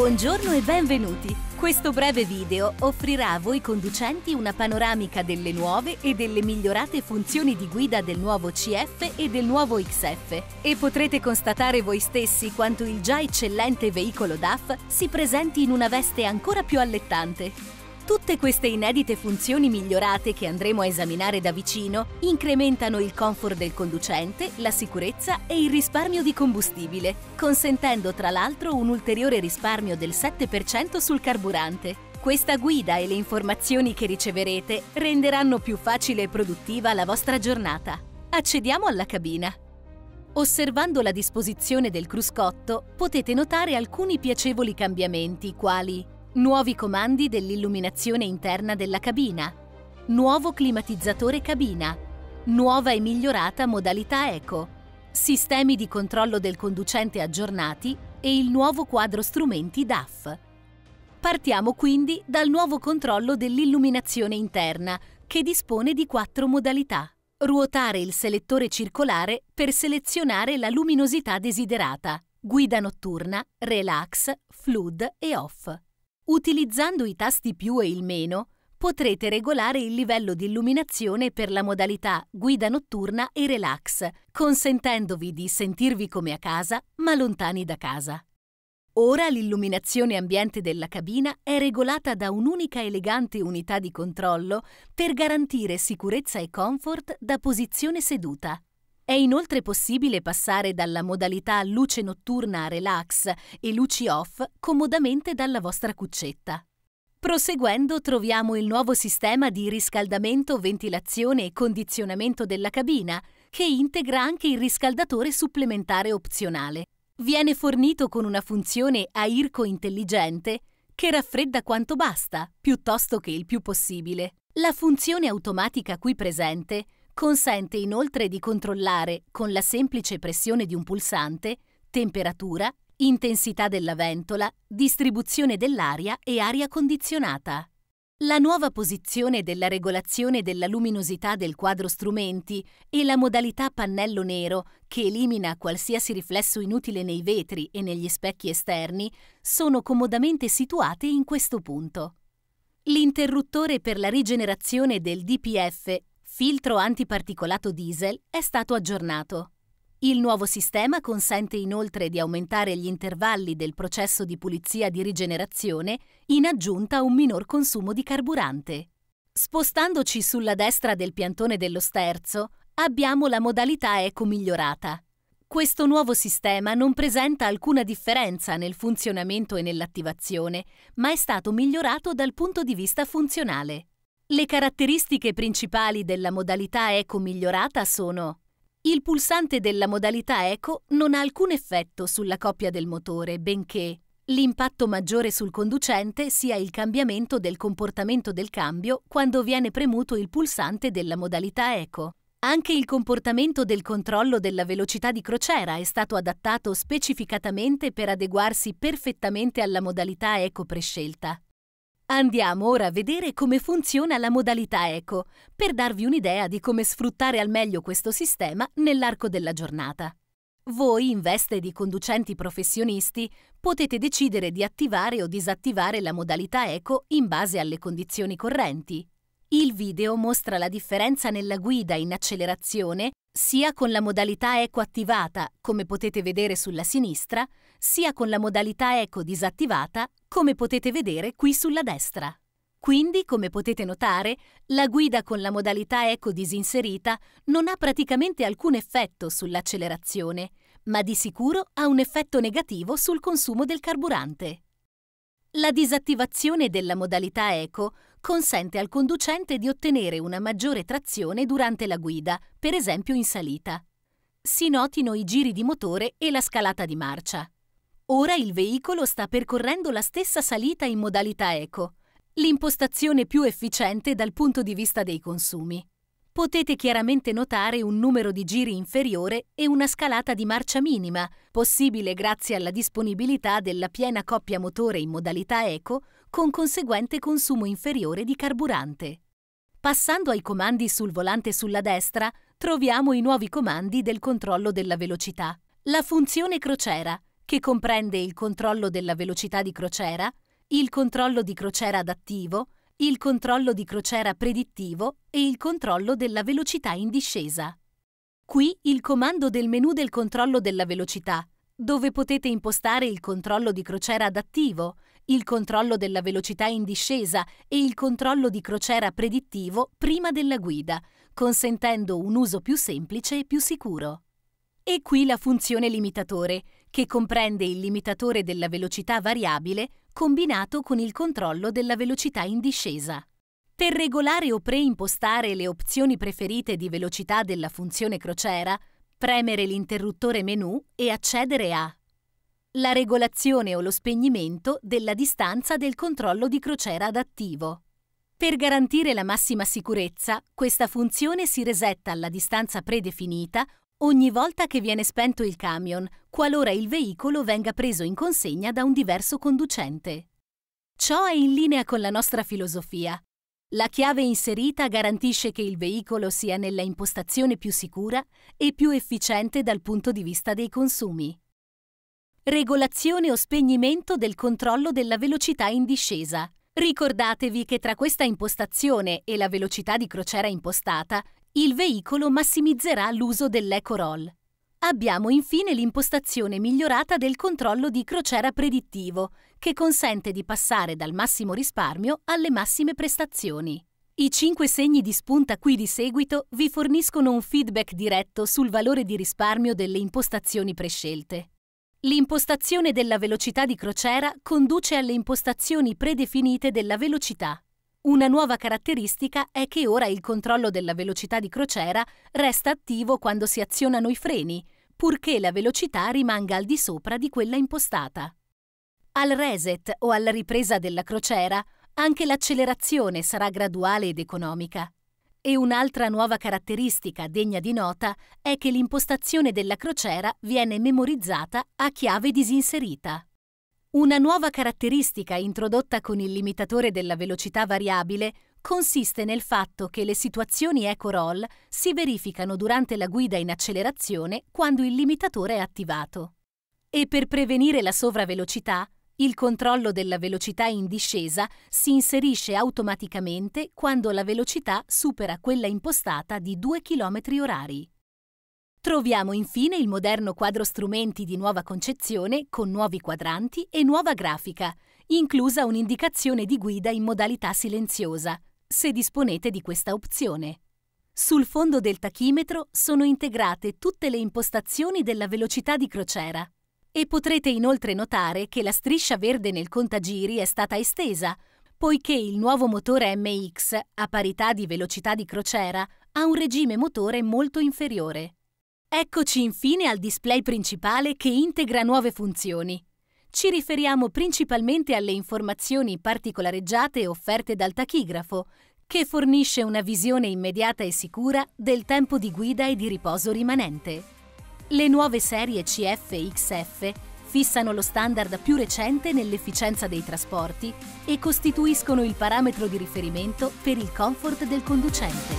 Buongiorno e benvenuti! Questo breve video offrirà a voi conducenti una panoramica delle nuove e delle migliorate funzioni di guida del nuovo CF e del nuovo XF e potrete constatare voi stessi quanto il già eccellente veicolo DAF si presenti in una veste ancora più allettante. Tutte queste inedite funzioni migliorate che andremo a esaminare da vicino incrementano il comfort del conducente, la sicurezza e il risparmio di combustibile, consentendo tra l'altro un ulteriore risparmio del 7% sul carburante. Questa guida e le informazioni che riceverete renderanno più facile e produttiva la vostra giornata. Accediamo alla cabina. Osservando la disposizione del cruscotto potete notare alcuni piacevoli cambiamenti quali nuovi comandi dell'illuminazione interna della cabina, nuovo climatizzatore cabina, nuova e migliorata modalità eco, sistemi di controllo del conducente aggiornati e il nuovo quadro strumenti DAF. Partiamo quindi dal nuovo controllo dell'illuminazione interna, che dispone di quattro modalità. Ruotare il selettore circolare per selezionare la luminosità desiderata, guida notturna, relax, flood e off. Utilizzando i tasti più e il meno, potrete regolare il livello di illuminazione per la modalità guida notturna e relax, consentendovi di sentirvi come a casa, ma lontani da casa. Ora l'illuminazione ambiente della cabina è regolata da un'unica elegante unità di controllo per garantire sicurezza e comfort da posizione seduta. È inoltre possibile passare dalla modalità luce notturna a relax e luci off comodamente dalla vostra cuccetta. Proseguendo troviamo il nuovo sistema di riscaldamento, ventilazione e condizionamento della cabina, che integra anche il riscaldatore supplementare opzionale. Viene fornito con una funzione AIRCO intelligente che raffredda quanto basta, piuttosto che il più possibile. La funzione automatica qui presente Consente inoltre di controllare, con la semplice pressione di un pulsante, temperatura, intensità della ventola, distribuzione dell'aria e aria condizionata. La nuova posizione della regolazione della luminosità del quadro strumenti e la modalità pannello nero, che elimina qualsiasi riflesso inutile nei vetri e negli specchi esterni, sono comodamente situate in questo punto. L'interruttore per la rigenerazione del DPF filtro antiparticolato diesel è stato aggiornato. Il nuovo sistema consente inoltre di aumentare gli intervalli del processo di pulizia di rigenerazione in aggiunta a un minor consumo di carburante. Spostandoci sulla destra del piantone dello sterzo, abbiamo la modalità eco migliorata. Questo nuovo sistema non presenta alcuna differenza nel funzionamento e nell'attivazione, ma è stato migliorato dal punto di vista funzionale. Le caratteristiche principali della modalità eco migliorata sono il pulsante della modalità eco non ha alcun effetto sulla coppia del motore, benché l'impatto maggiore sul conducente sia il cambiamento del comportamento del cambio quando viene premuto il pulsante della modalità eco. Anche il comportamento del controllo della velocità di crociera è stato adattato specificatamente per adeguarsi perfettamente alla modalità eco prescelta. Andiamo ora a vedere come funziona la modalità eco, per darvi un'idea di come sfruttare al meglio questo sistema nell'arco della giornata. Voi, in veste di conducenti professionisti, potete decidere di attivare o disattivare la modalità eco in base alle condizioni correnti. Il video mostra la differenza nella guida in accelerazione sia con la modalità eco attivata, come potete vedere sulla sinistra, sia con la modalità eco disattivata, come potete vedere qui sulla destra. Quindi, come potete notare, la guida con la modalità eco disinserita non ha praticamente alcun effetto sull'accelerazione, ma di sicuro ha un effetto negativo sul consumo del carburante. La disattivazione della modalità eco consente al conducente di ottenere una maggiore trazione durante la guida, per esempio in salita. Si notino i giri di motore e la scalata di marcia. Ora il veicolo sta percorrendo la stessa salita in modalità eco, l'impostazione più efficiente dal punto di vista dei consumi. Potete chiaramente notare un numero di giri inferiore e una scalata di marcia minima, possibile grazie alla disponibilità della piena coppia motore in modalità eco con conseguente consumo inferiore di carburante. Passando ai comandi sul volante sulla destra, troviamo i nuovi comandi del controllo della velocità. La funzione crociera, che comprende il controllo della velocità di crociera, il controllo di crociera adattivo, il controllo di crociera predittivo e il controllo della velocità in discesa. Qui il comando del menu del controllo della velocità, dove potete impostare il controllo di crociera adattivo, il controllo della velocità in discesa e il controllo di crociera predittivo prima della guida, consentendo un uso più semplice e più sicuro. E qui la funzione limitatore, che comprende il limitatore della velocità variabile combinato con il controllo della velocità in discesa. Per regolare o preimpostare le opzioni preferite di velocità della funzione crociera, premere l'interruttore menu e accedere a la regolazione o lo spegnimento della distanza del controllo di crociera adattivo. Per garantire la massima sicurezza, questa funzione si resetta alla distanza predefinita ogni volta che viene spento il camion, qualora il veicolo venga preso in consegna da un diverso conducente. Ciò è in linea con la nostra filosofia. La chiave inserita garantisce che il veicolo sia nella impostazione più sicura e più efficiente dal punto di vista dei consumi. Regolazione o spegnimento del controllo della velocità in discesa. Ricordatevi che tra questa impostazione e la velocità di crociera impostata il veicolo massimizzerà l'uso dell'eco-roll. Abbiamo infine l'impostazione migliorata del controllo di crociera predittivo, che consente di passare dal massimo risparmio alle massime prestazioni. I cinque segni di spunta qui di seguito vi forniscono un feedback diretto sul valore di risparmio delle impostazioni prescelte. L'impostazione della velocità di crociera conduce alle impostazioni predefinite della velocità, una nuova caratteristica è che ora il controllo della velocità di crociera resta attivo quando si azionano i freni, purché la velocità rimanga al di sopra di quella impostata. Al reset o alla ripresa della crociera, anche l'accelerazione sarà graduale ed economica. E un'altra nuova caratteristica degna di nota è che l'impostazione della crociera viene memorizzata a chiave disinserita. Una nuova caratteristica introdotta con il limitatore della velocità variabile consiste nel fatto che le situazioni eco-roll si verificano durante la guida in accelerazione quando il limitatore è attivato. E per prevenire la sovravelocità, il controllo della velocità in discesa si inserisce automaticamente quando la velocità supera quella impostata di 2 km orari. Troviamo infine il moderno quadro strumenti di nuova concezione con nuovi quadranti e nuova grafica, inclusa un'indicazione di guida in modalità silenziosa, se disponete di questa opzione. Sul fondo del tachimetro sono integrate tutte le impostazioni della velocità di crociera e potrete inoltre notare che la striscia verde nel contagiri è stata estesa, poiché il nuovo motore MX, a parità di velocità di crociera, ha un regime motore molto inferiore. Eccoci infine al display principale che integra nuove funzioni. Ci riferiamo principalmente alle informazioni particolareggiate offerte dal tachigrafo, che fornisce una visione immediata e sicura del tempo di guida e di riposo rimanente. Le nuove serie CF e XF fissano lo standard più recente nell'efficienza dei trasporti e costituiscono il parametro di riferimento per il comfort del conducente.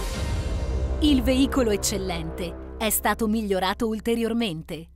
Il veicolo eccellente è stato migliorato ulteriormente.